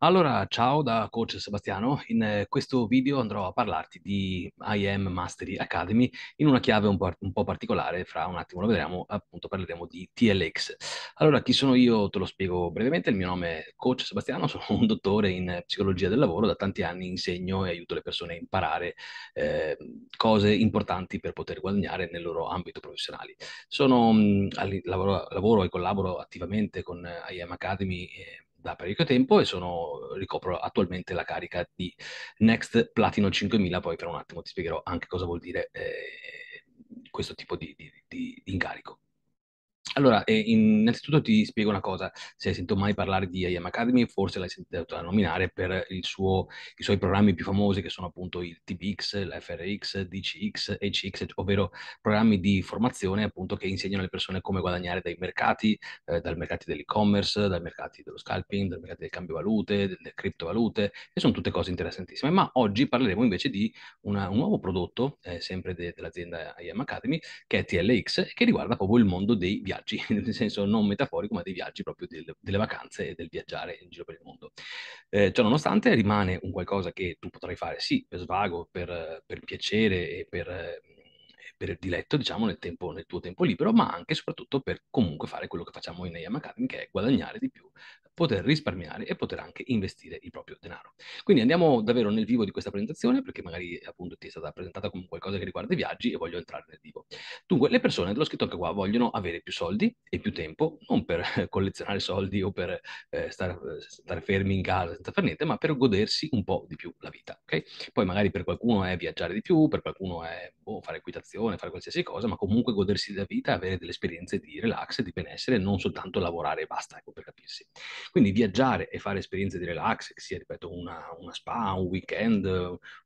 Allora, ciao da coach Sebastiano. In eh, questo video andrò a parlarti di IM Mastery Academy in una chiave un po', un po', particolare, fra un attimo lo vedremo, appunto parleremo di TLX. Allora, chi sono io? Te lo spiego brevemente. Il mio nome è coach Sebastiano, sono un dottore in psicologia del lavoro, da tanti anni insegno e aiuto le persone a imparare eh, cose importanti per poter guadagnare nel loro ambito professionale. Sono, mh, mm, lavoro, lavoro, e collaboro attivamente con IM Academy. Eh, da parecchio tempo e sono, ricopro attualmente la carica di Next Platino 5000, poi tra un attimo ti spiegherò anche cosa vuol dire eh, questo tipo di, di, di incarico. Allora, eh, innanzitutto ti spiego una cosa, se hai sentito mai parlare di IAM Academy, forse l'hai sentita nominare per suo, i suoi programmi più famosi che sono appunto il TPX, l'FRX, DCX, ECX, ovvero programmi di formazione appunto che insegnano alle persone come guadagnare dai mercati, eh, dal mercato dell'e-commerce, dal mercato dello scalping, dal mercato del cambio valute, delle criptovalute, e sono tutte cose interessantissime. Ma oggi parleremo invece di una, un nuovo prodotto, eh, sempre de, dell'azienda IAM Academy, che è TLX, che riguarda proprio il mondo dei viaggi viaggi, nel senso non metaforico, ma dei viaggi proprio del, delle vacanze e del viaggiare in giro per il mondo. Eh, ciò nonostante rimane un qualcosa che tu potrai fare sì per svago, per, per piacere e per eh, per il diletto, diciamo, nel, tempo, nel, tuo tempo libero, ma anche e soprattutto per comunque fare quello che facciamo in AM Academy, che è guadagnare di più poter risparmiare e poter anche investire il proprio denaro. Quindi andiamo davvero nel vivo di questa presentazione perché magari appunto ti è stata presentata come qualcosa che riguarda i viaggi e voglio entrare nel vivo. Dunque le persone, l'ho scritto anche qua, vogliono avere più soldi e più tempo, non per collezionare soldi o per eh, stare, eh, stare fermi in casa senza fare niente, ma per godersi un po' di più la vita. Okay? Poi magari per qualcuno è viaggiare di più, per qualcuno è boh, fare equitazione, fare qualsiasi cosa, ma comunque godersi la vita, avere delle esperienze di relax, di benessere, non soltanto lavorare e basta, ecco per capirsi. Quindi viaggiare e fare esperienze di relax, che sia, ripeto, una, una spa, un weekend,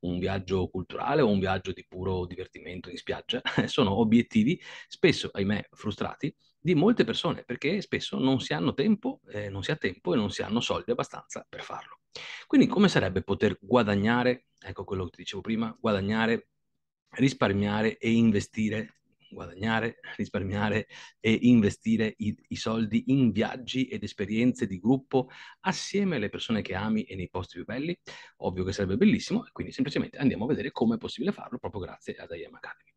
un viaggio culturale o un viaggio di puro divertimento in spiaggia, sono obiettivi spesso, ahimè, frustrati di molte persone perché spesso non si hanno tempo, eh, non si ha tempo e non si hanno soldi abbastanza per farlo. Quindi come sarebbe poter guadagnare, ecco quello che ti dicevo prima, guadagnare, risparmiare e investire guadagnare, risparmiare e investire i, i, soldi in viaggi ed esperienze di gruppo assieme alle persone che ami e nei posti più belli? Ovvio che sarebbe bellissimo, e quindi semplicemente andiamo a vedere come è possibile farlo proprio grazie ad IAM Academy.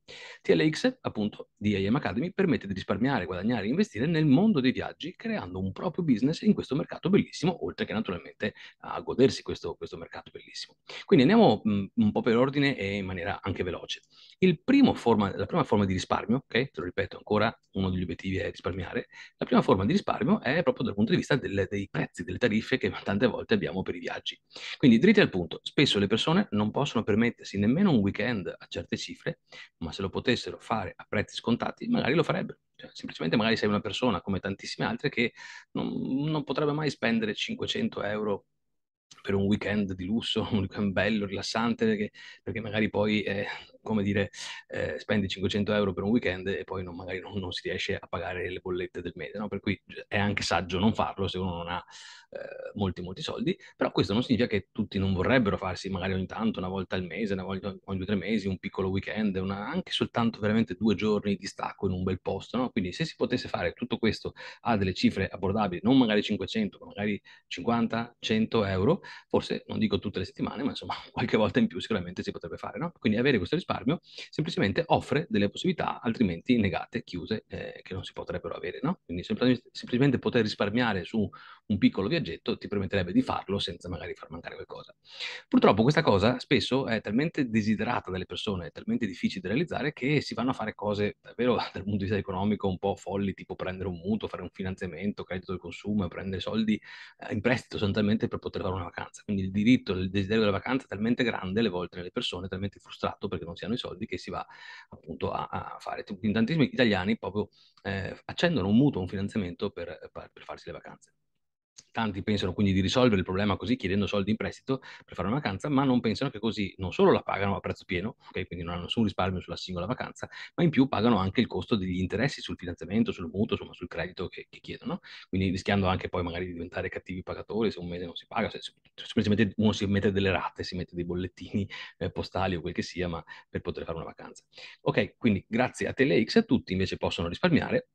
TLX, appunto, di IAM Academy permette di risparmiare, guadagnare e investire nel mondo dei viaggi creando un proprio business in questo mercato bellissimo, oltre che naturalmente a godersi questo, questo mercato bellissimo. Quindi andiamo mm, un po' per ordine e in maniera anche veloce forma, la prima forma di risparmio, ok? Te lo ripeto ancora, uno degli obiettivi è risparmiare. La prima forma di risparmio è proprio dal punto di vista del, dei prezzi, delle tariffe che tante volte abbiamo per i viaggi. Quindi dritti al punto, spesso le persone non possono permettersi nemmeno un weekend a certe cifre, ma se lo potessero fare a prezzi scontati, magari lo farebbero. Cioè, semplicemente magari sei una persona come tantissime altre che non, non potrebbe mai spendere 500 euro per un weekend di lusso, un weekend bello, rilassante, perché, perché magari poi eh, come dire, eh, spendi 500 euro per un weekend e poi non, magari non, non, si riesce a pagare le bollette del mese, no? per cui è anche saggio non farlo se uno non ha eh, molti molti soldi, però questo non significa che tutti non vorrebbero farsi magari ogni tanto, una volta al mese, una volta ogni due o tre mesi, un piccolo weekend, una, anche soltanto veramente due giorni di stacco in un bel posto, no? quindi se si potesse fare tutto questo a delle cifre abbordabili, non magari 500, ma magari 50, 100 euro, forse non dico tutte le settimane, ma insomma qualche volta in più sicuramente si potrebbe fare, no? quindi avere questo risparmio risparmio, semplicemente offre delle possibilità altrimenti negate, chiuse, eh, che non si potrebbero avere. No? Quindi semplicemente, semplicemente poter risparmiare su un piccolo viaggetto ti permetterebbe di farlo senza magari far mancare qualcosa. Purtroppo questa cosa spesso è talmente desiderata dalle persone, è talmente difficile da realizzare che si vanno a fare cose davvero dal punto di vista economico un po' folli, tipo prendere un mutuo, fare un finanziamento, credito del consumo, prendere soldi eh, in prestito sostanzialmente per poter fare una vacanza. Quindi il diritto, il desiderio della vacanza è talmente grande le volte nelle persone, talmente frustrato perché non si siano i soldi che si va appunto a, a fare. In tantissimi italiani proprio eh, accendono un mutuo, un finanziamento per, per farsi le vacanze. Tanti pensano quindi di risolvere il problema così chiedendo soldi in prestito per fare una vacanza, ma non pensano che così non solo la pagano a prezzo pieno, okay? quindi non hanno nessun risparmio sulla singola vacanza, ma in più pagano anche il costo degli interessi sul finanziamento, sul mutuo, insomma sul credito che, che chiedono, quindi rischiando anche poi magari di diventare cattivi pagatori se un mese non si paga, se, se, semplicemente uno si mette delle rate, si mette dei bollettini eh, postali o quel che sia, ma per poter fare una vacanza. Ok, quindi grazie a TeleX tutti invece possono risparmiare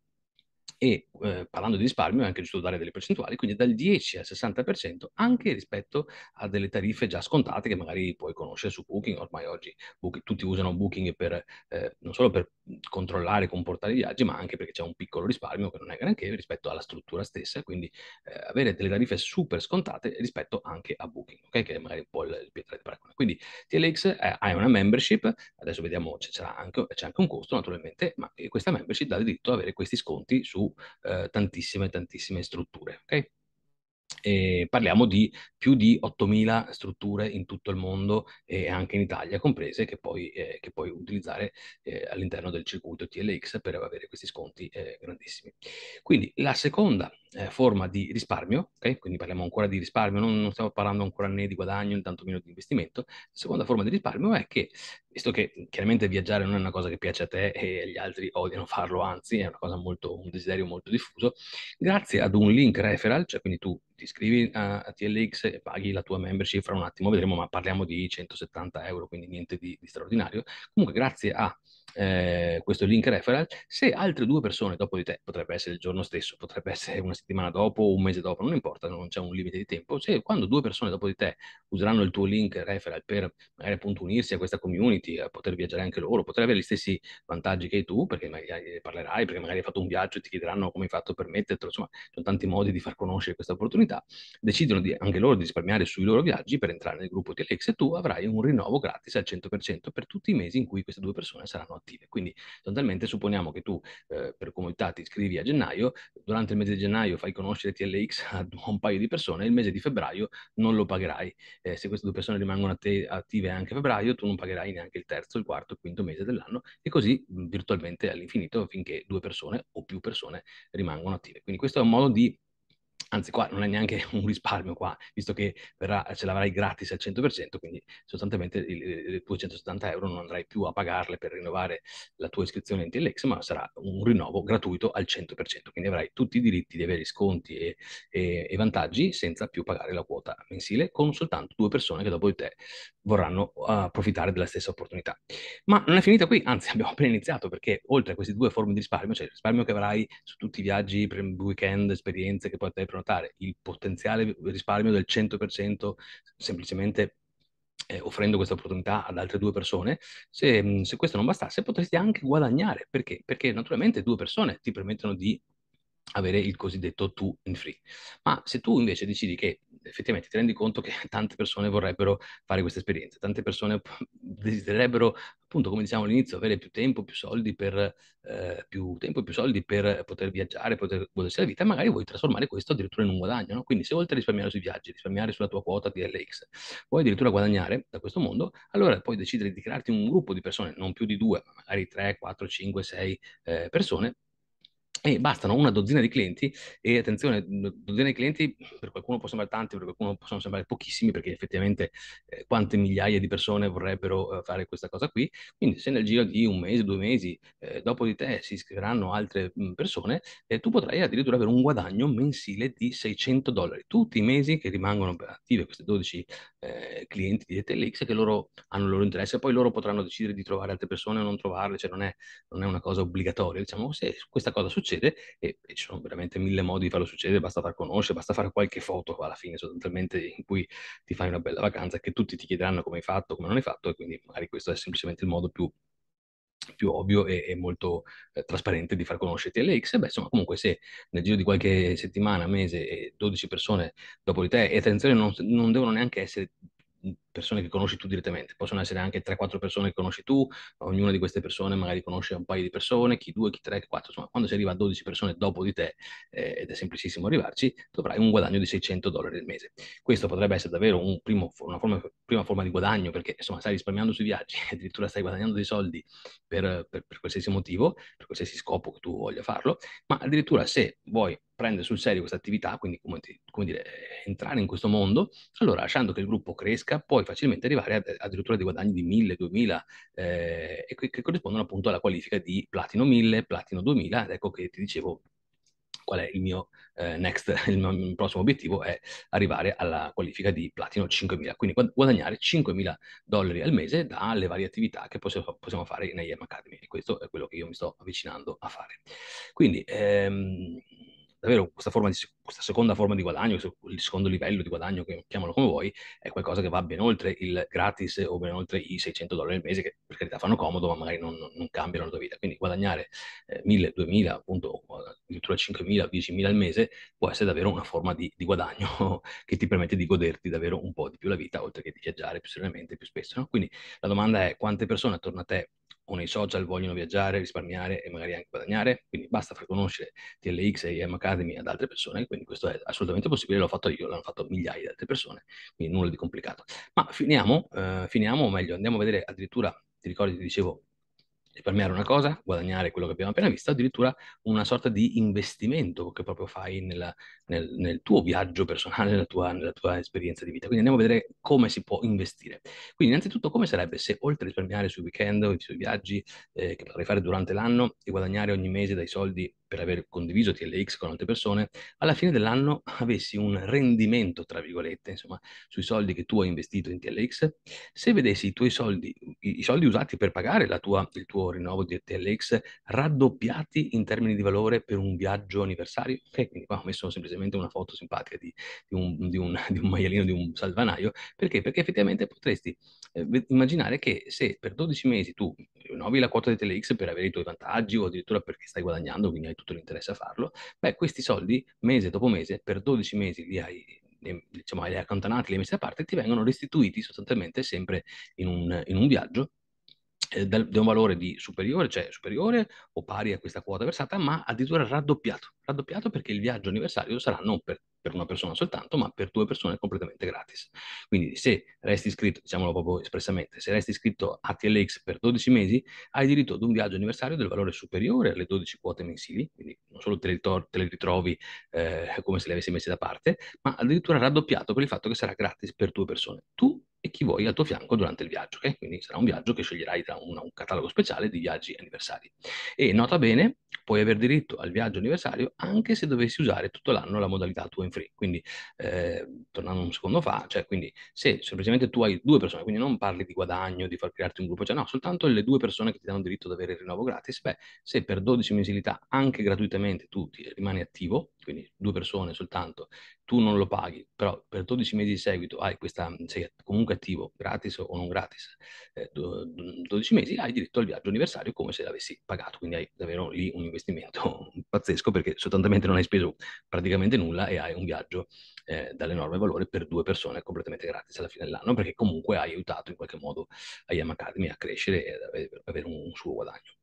e eh, parlando di risparmio è anche giusto dare delle percentuali, quindi dal 10 al 60% anche rispetto a delle tariffe già scontate che magari puoi conoscere su Booking, ormai oggi Booking, tutti usano Booking per, eh, non solo per controllare e comportare i viaggi, ma anche perché c'è un piccolo risparmio che non è granché rispetto alla struttura stessa, quindi eh, avere delle tariffe super scontate rispetto anche a Booking, okay? che è magari un po' il, il pietra di paragone. Quindi TLX eh, hai una membership, adesso vediamo c'è anche, c'è anche un costo naturalmente, ma questa membership dà il diritto ad avere questi sconti su su eh, tantissime, tantissime strutture. Okay? E parliamo di più di 8.000 strutture in tutto il mondo e anche in Italia comprese che puoi, eh, che puoi utilizzare eh, all'interno del circuito TLX per avere questi sconti eh, grandissimi. Quindi la seconda eh, forma di risparmio, okay? quindi parliamo ancora di risparmio, non, non, stiamo parlando ancora né di guadagno, né tanto meno di investimento. La seconda forma di risparmio è che, visto che chiaramente viaggiare non è una cosa che piace a te e gli altri odiano farlo, anzi è molto, un desiderio molto diffuso, grazie ad un link referral, cioè quindi tu ti iscrivi a, a, TLX e paghi la tua membership fra un attimo, vedremo, ma parliamo di 170 euro, quindi niente di, di straordinario. Comunque grazie a eh, questo link referral, se altre due persone dopo di te, potrebbe essere il giorno stesso, potrebbe essere una settimana dopo, un mese dopo, non importa, non c'è un limite di tempo, se quando due persone dopo di te useranno il tuo link referral per magari appunto unirsi a questa community, a poter viaggiare anche loro, potrebbe avere gli stessi vantaggi che hai tu, perché magari parlerai, perché magari hai fatto un viaggio e ti chiederanno come hai fatto per mettertelo, insomma, ci sono tanti modi di far conoscere questa opportunità, decidono di, anche loro di risparmiare sui loro viaggi per entrare nel gruppo di Alex e tu avrai un rinnovo gratis al 100% per tutti i mesi in cui queste due persone saranno attive attive. Quindi sostanzialmente supponiamo che tu eh, per comodità ti iscrivi a gennaio, durante il mese di gennaio fai conoscere TLX a un paio di persone, il mese di febbraio non lo pagherai. Eh, se queste due persone rimangono attive anche a febbraio, tu non pagherai neanche il terzo, il quarto, il quinto mese dell'anno e così virtualmente all'infinito finché due persone o più persone rimangono attive. Quindi questo è un modo di anzi qua non è neanche un risparmio qua, visto che verrà, ce l'avrai gratis al 100%, quindi sostanzialmente i 270 euro non andrai più a pagarle per rinnovare la tua iscrizione in TLX, ma sarà un rinnovo gratuito al 100%, quindi avrai tutti i diritti di avere sconti e, e, e vantaggi senza più pagare la quota mensile, con soltanto due persone che dopo di te vorranno uh, approfittare della stessa opportunità. Ma non è finita qui, anzi abbiamo appena iniziato, perché oltre a queste due forme di risparmio, cioè il risparmio che avrai su tutti i viaggi, weekend, esperienze che poi te prenotare il potenziale risparmio del 100% semplicemente eh, offrendo questa opportunità ad altre due persone, se, mm, se questo non bastasse potresti anche guadagnare. Perché? Perché naturalmente due persone ti permettono di avere il cosiddetto two in free. Ma se tu invece decidi che effettivamente ti rendi conto che tante persone vorrebbero fare questa esperienza, tante persone desidererebbero, appunto, come diciamo all'inizio, avere più tempo, più soldi per, eh, più tempo e più soldi per poter viaggiare, poter godersi la vita, e magari vuoi trasformare questo addirittura in un guadagno. No? Quindi se oltre a risparmiare sui viaggi, risparmiare sulla tua quota di LX, vuoi addirittura guadagnare da questo mondo, allora puoi decidere di crearti un gruppo di persone, non più di due, ma magari 3, 4, 5, 6 persone e bastano una dozzina di clienti e attenzione, una dozzina di clienti per qualcuno può sembrare tanti, per qualcuno possono sembrare pochissimi perché effettivamente eh, quante migliaia di persone vorrebbero eh, fare questa cosa qui, quindi se nel giro di un mese, due mesi eh, dopo di te si iscriveranno altre mh, persone, eh, tu potrai addirittura avere un guadagno mensile di 600 dollari, tutti i mesi che rimangono attive queste 12 eh, clienti di ETLX che loro hanno il loro interesse, poi loro potranno decidere di trovare altre persone o non trovarle, cioè non è, non è una cosa obbligatoria, diciamo se questa cosa succede succede e, e, ci sono veramente mille modi di farlo succedere, basta far conoscere, basta fare qualche foto alla fine sostanzialmente in cui ti fai una bella vacanza che tutti ti chiederanno come hai fatto, come non hai fatto e quindi magari questo è semplicemente il modo più più ovvio e, e molto eh, trasparente di far conoscere TLX. E beh, insomma, comunque se nel giro di qualche settimana, mese, 12 persone dopo di te, e attenzione, non, non devono neanche essere persone che conosci tu direttamente, possono essere anche 3-4 persone che conosci tu, ognuna di queste persone magari conosce un paio di persone, chi 2, chi 3, chi 4, insomma quando si arriva a 12 persone dopo di te, eh, ed è semplicissimo arrivarci, dovrai un guadagno di 600 dollari al mese. Questo potrebbe essere davvero un primo, una forma, prima forma di guadagno perché insomma stai risparmiando sui viaggi, addirittura stai guadagnando dei soldi per, per, per qualsiasi motivo, per qualsiasi scopo che tu voglia farlo, ma addirittura se vuoi prendere sul serio questa attività, quindi come ti, come dire, entrare in questo mondo, allora lasciando che il gruppo cresca, puoi facilmente arrivare ad, addirittura a dei guadagni di 1000, 2000, eh, e che, che corrispondono appunto alla qualifica di Platino 1000, Platino 2000, ed ecco che ti dicevo qual è il mio eh, next, il mio prossimo obiettivo è arrivare alla qualifica di platino 5.000, quindi guadagnare 5.000 dollari al mese dalle varie attività che possiamo, possiamo fare in IM Academy e questo è quello che io mi sto avvicinando a fare. Quindi ehm, davvero questa, forma di, questa seconda forma di guadagno, il secondo livello di guadagno, che chiamano come vuoi, è qualcosa che va ben oltre il gratis o ben oltre i 600 dollari al mese, che per carità fanno comodo, ma magari non, non cambiano la tua vita. Quindi guadagnare eh, 1000, 2000, appunto, addirittura 5000, 10.000 al mese può essere davvero una forma di, di, guadagno che ti permette di goderti davvero un po' di più la vita, oltre che di viaggiare più serenamente, più spesso. No? Quindi la domanda è quante persone attorno a te o nei social vogliono viaggiare, risparmiare e magari anche guadagnare, quindi basta far conoscere TLX e IM Academy ad altre persone, quindi questo è assolutamente possibile, l'ho fatto io, l'hanno fatto migliaia di altre persone, quindi nulla di complicato. Ma finiamo, eh, finiamo, o meglio, andiamo a vedere addirittura, ti ricordi, ti dicevo, risparmiare una cosa, guadagnare quello che abbiamo appena visto, addirittura una sorta di investimento che proprio fai nella, nel, nel tuo viaggio personale, nella tua, nella tua, esperienza di vita. Quindi andiamo a vedere come si può investire. Quindi innanzitutto come sarebbe se oltre a risparmiare sui weekend o sui viaggi eh, che potrai fare durante l'anno e guadagnare ogni mese dai soldi per aver condiviso TLX con altre persone, alla fine dell'anno avessi un rendimento, tra virgolette, insomma, sui soldi che tu hai investito in TLX, se vedessi i tuoi soldi, i soldi usati per pagare tua, il tuo rinnovo di TLX, raddoppiati in termini di valore per un viaggio anniversario, ok? Quindi qua ho messo semplicemente semplicemente una foto simpatica di, di, un, di, un, di un, maialino, di un salvanaio, perché? Perché effettivamente potresti eh, immaginare che se per 12 mesi tu rinnovi la quota di Telex per avere i tuoi vantaggi o addirittura perché stai guadagnando, quindi hai tutto l'interesse a farlo, beh, questi soldi mese dopo mese, per 12 mesi li hai diciamo, li hai accantonati, li hai messi da parte, ti vengono restituiti sostanzialmente sempre in un, in un viaggio eh, da un valore di superiore, cioè superiore o pari a questa quota versata, ma addirittura raddoppiato. Raddoppiato perché il viaggio anniversario sarà non per, per una persona soltanto, ma per due persone completamente gratis. Quindi se resti iscritto, diciamolo proprio espressamente, se resti iscritto a TLX per 12 mesi, hai diritto ad un viaggio anniversario del valore superiore alle 12 quote mensili, quindi non solo te le, tor- te le ritrovi eh, come se le avessi messe da parte, ma addirittura raddoppiato per il fatto che sarà gratis per due persone. Tu e chi vuoi al tuo fianco durante il viaggio. Okay? Quindi sarà un viaggio che sceglierai tra un, un catalogo speciale di viaggi anniversari. E nota bene, puoi aver diritto al viaggio anniversario anche se dovessi usare tutto l'anno la modalità tu in free. Quindi, eh, tornando un secondo fa, cioè, quindi se semplicemente tu hai due persone, quindi non parli di guadagno, di far crearti un gruppo, cioè no, soltanto le due persone che ti danno diritto ad avere il rinnovo gratis, beh, se per 12 mensilità anche gratuitamente tu ti rimani attivo, quindi due persone soltanto, tu non lo paghi, però per 12 mesi di seguito hai questa, sei comunque attivo, gratis o non gratis, eh, 12 mesi hai diritto al viaggio anniversario come se l'avessi pagato, quindi hai davvero lì un investimento pazzesco perché sostanzialmente non hai speso praticamente nulla e hai un viaggio eh, dall'enorme valore per due persone completamente gratis alla fine dell'anno perché comunque hai aiutato in qualche modo IAM Academy a crescere e ad avere un suo guadagno.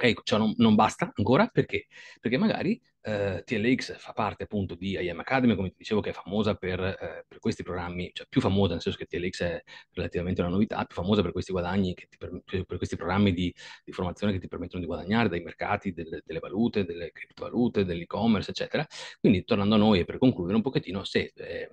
Ecco, ciò cioè non, non, basta ancora perché? Perché magari eh, TLX fa parte appunto di IM Academy, come ti dicevo, che è famosa per, eh, per, questi programmi, cioè più famosa nel senso che TLX è relativamente una novità, più famosa per questi guadagni, per, cioè per, questi programmi di, di, formazione che ti permettono di guadagnare dai mercati, delle, delle valute, delle criptovalute, dell'e-commerce, eccetera. Quindi tornando a noi e per concludere un pochettino, se... Eh,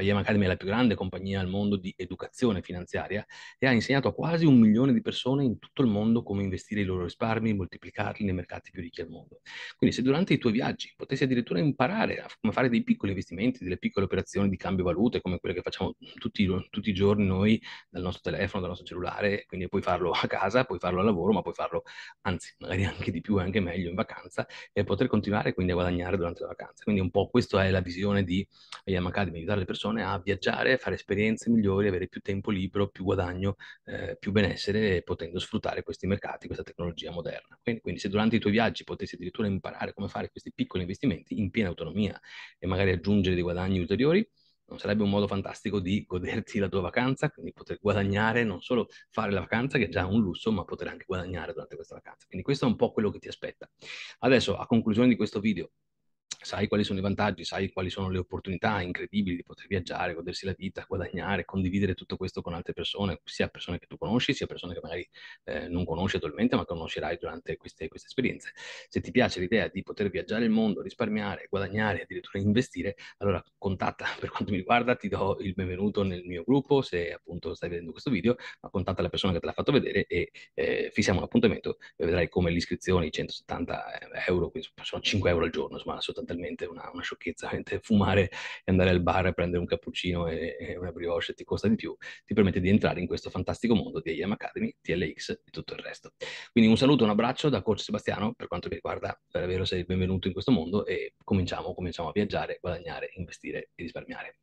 IAM Academy è la più grande compagnia al mondo di educazione finanziaria e ha insegnato a quasi un milione di persone in tutto il mondo come investire i loro risparmi, moltiplicarli nei mercati più ricchi al mondo. Quindi se durante i tuoi viaggi potessi addirittura imparare a come fare dei piccoli investimenti, delle piccole operazioni di cambio valute, come quelle che facciamo tutti, tutti i giorni noi dal nostro telefono, dal nostro cellulare, quindi puoi farlo a casa, puoi farlo al lavoro, ma puoi farlo anzi magari anche di più e anche meglio in vacanza e poter continuare quindi a guadagnare durante la vacanza. Quindi un po' questa è la visione di IAM Academy, aiutare le persone persone a viaggiare, a fare esperienze migliori, avere più tempo libero, più guadagno, eh, più benessere, potendo sfruttare questi mercati, questa tecnologia moderna. Quindi, quindi, se durante i tuoi viaggi potessi addirittura imparare come fare questi piccoli investimenti in piena autonomia e magari aggiungere dei guadagni ulteriori, non sarebbe un modo fantastico di goderti la tua vacanza, quindi poter guadagnare, non solo fare la vacanza, che è già un lusso, ma poter anche guadagnare durante questa vacanza. Quindi questo è un po' quello che ti aspetta. Adesso, a conclusione di questo video, sai quali sono i vantaggi, sai quali sono le opportunità incredibili di poter viaggiare, godersi la vita, guadagnare, condividere tutto questo con altre persone, sia persone che tu conosci, sia persone che magari eh, non conosci attualmente, ma conoscerai durante queste, queste, esperienze. Se ti piace l'idea di poter viaggiare il mondo, risparmiare, guadagnare, addirittura investire, allora contatta per quanto mi riguarda, ti do il benvenuto nel mio gruppo, se appunto stai vedendo questo video, ma contatta la persona che te l'ha fatto vedere e eh, fissiamo un appuntamento e vedrai come l'iscrizione, i 170 eh, euro, quindi sono 5 euro al giorno, insomma, sono totalmente una, una sciocchezza. Mentre fumare e andare al bar a prendere un cappuccino e, e, una brioche ti costa di più, ti permette di entrare in questo fantastico mondo di IAM Academy, TLX e tutto il resto. Quindi un saluto, un abbraccio da coach Sebastiano, per quanto mi riguarda, davvero sei benvenuto in questo mondo e cominciamo, cominciamo a viaggiare, guadagnare, investire e risparmiare.